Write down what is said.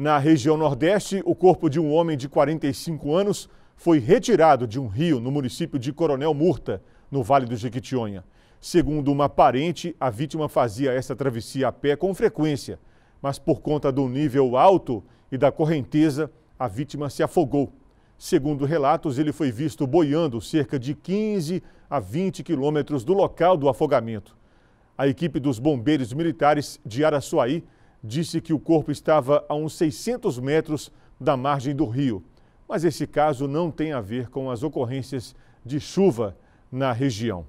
Na região Nordeste, o corpo de um homem de 45 anos foi retirado de um rio no município de Coronel Murta, no Vale do Jequitinhonha. Segundo uma parente, a vítima fazia essa travessia a pé com frequência, mas por conta do nível alto e da correnteza, a vítima se afogou. Segundo relatos, ele foi visto boiando cerca de 15 a 20 quilômetros do local do afogamento. A equipe dos bombeiros militares de Araçuaí disse que o corpo estava a uns 600 metros da margem do rio. Mas esse caso não tem a ver com as ocorrências de chuva na região.